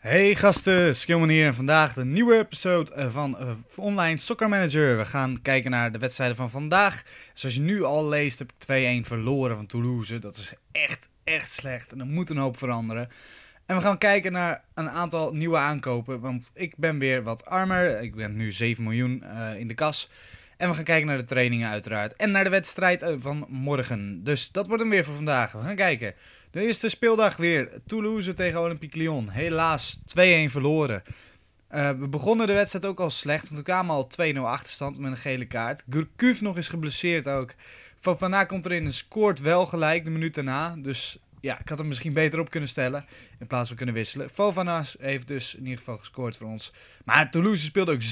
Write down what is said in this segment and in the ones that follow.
Hey gasten, Skillman hier en vandaag de nieuwe episode eh, van Online Soccer Manager. We gaan kijken naar de wedstrijden van vandaag. Zoals je nu al leest heb ik 2-1 verloren van Toulouse. Dat is echt, echt slecht en er moet een hoop veranderen. En we gaan kijken naar een aantal nieuwe aankopen, want ik ben weer wat armer. Ik ben nu 7 miljoen eh, in de kas. En we gaan kijken naar de trainingen uiteraard. En naar de wedstrijd eh, van morgen. Dus dat wordt hem weer voor vandaag. We gaan kijken. De eerste speeldag weer. Toulouse tegen Olympique Lyon. Helaas 2-1 verloren. Eh, we begonnen de wedstrijd ook al slecht. Want we kwamen al 2-0 achterstand met een gele kaart. Gurkuf nog eens geblesseerd ook. Van Vana komt erin en scoort wel gelijk de minuut daarna. Dus ja, ik had hem misschien beter op kunnen stellen. In plaats van kunnen wisselen. Fovanas heeft dus in ieder geval gescoord voor ons. Maar Toulouse speelde ook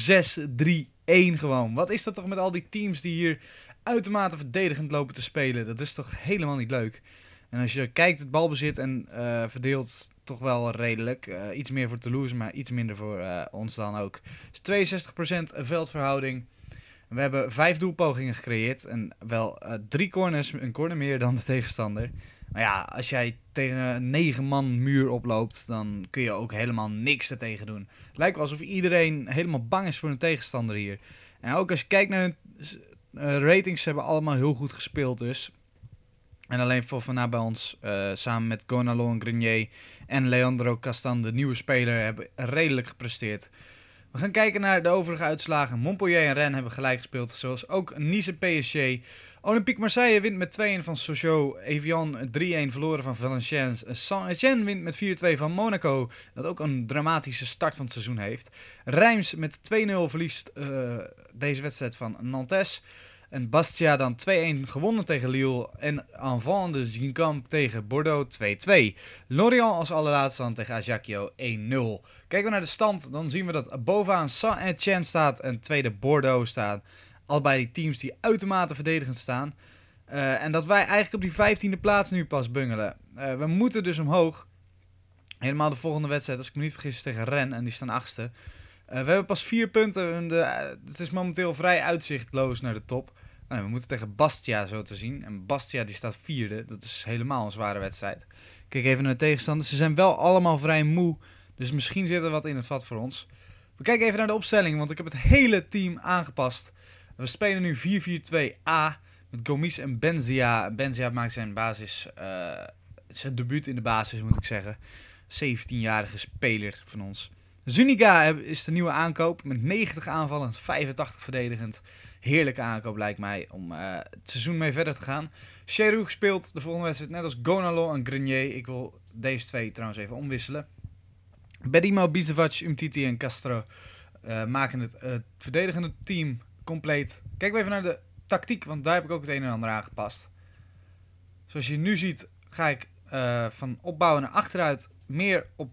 6-3-1 gewoon. Wat is dat toch met al die teams die hier uitermate verdedigend lopen te spelen? Dat is toch helemaal niet leuk? En als je kijkt, het balbezit en uh, verdeelt toch wel redelijk. Eh, iets meer voor Toulouse, maar iets minder voor eh, ons dan ook. Dus 62% veldverhouding. We hebben vijf doelpogingen gecreëerd. En wel drie corners, een corner meer dan de tegenstander. Maar ja, als jij tegen een negen man muur oploopt, dan kun je ook helemaal niks ertegen doen. Het lijkt wel alsof iedereen helemaal bang is voor een tegenstander hier. En ook als je kijkt naar hun eh, ratings, hebben allemaal heel goed gespeeld dus. En alleen vanaf bij ons, eh, samen met Gonalon Grenier en Leandro Castan, de nieuwe speler, hebben redelijk gepresteerd. We gaan kijken naar de overige uitslagen. Montpellier en Rennes hebben gelijk gespeeld, zoals ook Nice en PSG. Olympique Marseille wint met 2-1 van Sochaux. Evian 3-1 verloren van Valenciennes. Saint-Etienne wint met 4-2 van Monaco. Dat ook een dramatische start van het seizoen heeft. Reims met 2-0 verliest eh, deze wedstrijd van Nantes. En Bastia dan 2-1 gewonnen tegen Lille. En Anvan de Ginkamp tegen Bordeaux 2-2. Lorient als allerlaatste dan tegen Ajaccio 1-0. Kijken we naar de stand, dan zien we dat bovenaan Saint-Etienne staat en tweede Bordeaux staat allebei teams die uitermate verdedigend staan. Eh, en dat wij eigenlijk op die vijftiende plaats nu pas bungelen. Eh, we moeten dus omhoog. Helemaal de volgende wedstrijd, als ik me niet vergis, tegen Ren. En die staan achtste. Eh, we hebben pas vier punten. En de, het is momenteel vrij uitzichtloos naar de top. Nou, we moeten tegen Bastia zo te zien. En Bastia die staat vierde. Dat is helemaal een zware wedstrijd. Kijk even naar de tegenstanders. Ze zijn wel allemaal vrij moe. Dus misschien zit er wat in het vat voor ons. We kijken even naar de opstelling, want ik heb het hele team aangepast. We spelen nu 4-4-2-A met Gomis en Benzia. Benzia maakt zijn basis, eh, zijn debuut in de basis moet ik zeggen. 17-jarige speler van ons. Zuniga is de nieuwe aankoop met 90 aanvallend, 85 verdedigend. Heerlijke aankoop lijkt mij om eh, het seizoen mee verder te gaan. Cherouk speelt de volgende wedstrijd net als Gonalo en Grenier. Ik wil deze twee trouwens even omwisselen. Bedimo, Bizevac, Umtiti en Castro eh, maken het, het verdedigende team compleet. Kijk even naar de tactiek, want daar heb ik ook het een en ander aangepast. Zoals je nu ziet, ga ik eh, van opbouwen naar achteruit meer op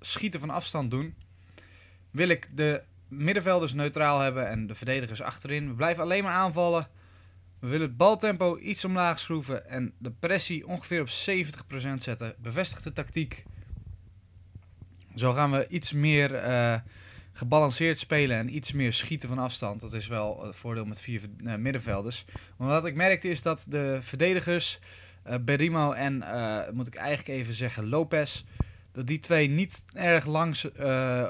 schieten van afstand doen. Wil ik de middenvelders neutraal hebben en de verdedigers achterin. We blijven alleen maar aanvallen. We willen het baltempo iets omlaag schroeven en de pressie ongeveer op 70% zetten. Bevestigde tactiek. Zo gaan we iets meer eh, gebalanceerd spelen en iets meer schieten van afstand. Dat is wel het eh, voordeel met vier eh, middenvelders. Maar wat ik merkte is dat de verdedigers, uh, Berimo en, moet ik eigenlijk even zeggen, Lopez, dat die twee niet erg langs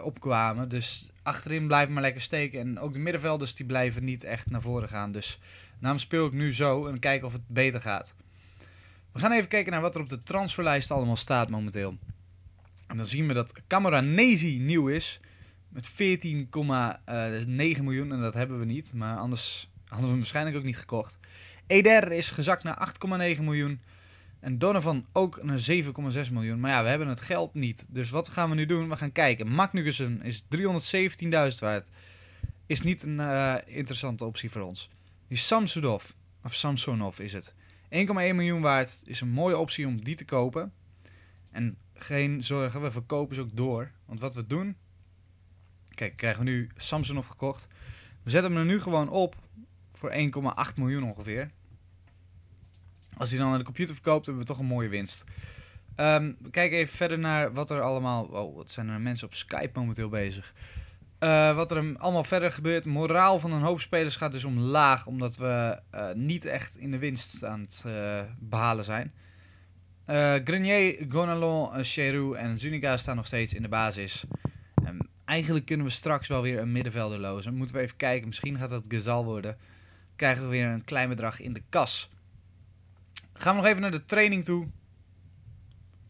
opkwamen. Dus achterin blijven maar lekker steken. En ook de middenvelders die blijven niet echt naar voren gaan. Dus daarom speel ik nu zo en kijken of het beter gaat. We gaan even kijken naar wat er op de transferlijst allemaal staat momenteel. En dan zien we dat Camoranesi nieuw is. Met 14,9 eh, miljoen. En dat hebben we niet. Maar anders hadden we hem waarschijnlijk ook niet gekocht. Eder is gezakt naar 8,9 miljoen. En Donovan ook naar 7,6 miljoen. Maar ja, we hebben het geld niet. Dus wat gaan we nu doen? We gaan kijken. Magnussen is 317.000 waard. Is niet een eh, interessante optie voor ons. Die Samsudov, of Samsonov is het. 1,1 miljoen waard is een mooie optie om die te kopen. En geen zorgen, we verkopen ze ook door. Want wat we doen, Kijk, krijgen we nu Samsung opgekocht. We zetten hem er nu gewoon op voor 1,8 miljoen ongeveer. Als hij dan aan de computer verkoopt, hebben we toch een mooie winst. Um, we kijken even verder naar wat er allemaal. Oh, wat zijn er mensen op Skype momenteel bezig? Eh, wat er allemaal verder gebeurt. Moraal van een hoop spelers gaat dus omlaag. Omdat we eh, niet echt in de winst aan het eh, behalen zijn. Grenier, Gonalon, Cheru en Zuniga staan nog steeds in de basis eigenlijk kunnen we straks wel weer een middenvelder lozen. Moeten we even kijken. Misschien gaat dat Gezal worden. Krijgen we weer een klein bedrag in de kas. Gaan we nog even naar de training toe.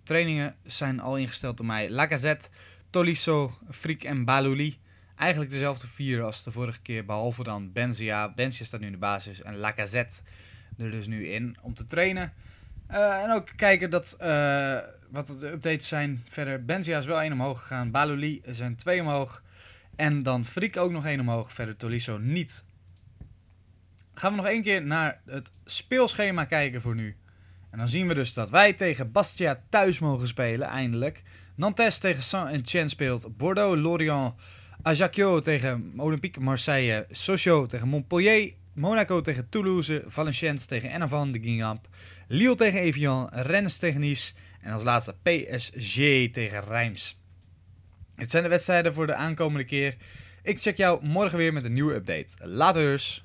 Trainingen zijn al ingesteld door mij. Lacazette, Tolisso, Frik en Balouli. Eigenlijk dezelfde vier als de vorige keer. Behalve dan Benzia. Benzia staat nu in de basis. En Lacazette er dus nu in om te trainen. Eh, en ook kijken dat... Eh, wat de updates zijn verder. Benzia is wel één omhoog gegaan. Baloli zijn twee omhoog. En dan Friek ook nog één omhoog. Verder Tolisso niet. Gaan we nog één keer naar het speelschema kijken voor nu. En dan zien we dus dat wij tegen Bastia thuis mogen spelen, eindelijk. Nantes tegen Saint-Etienne speelt. Bordeaux, Lorient, Ajaccio tegen Olympique Marseille. Sochaux tegen Montpellier. Monaco tegen Toulouse, Valenciennes tegen Enavan de Guingamp, Lille tegen Evian, Rennes tegen Nice en als laatste PSG tegen Reims. Het zijn de wedstrijden voor de aankomende keer. Ik check jou morgen weer met een nieuwe update. dus.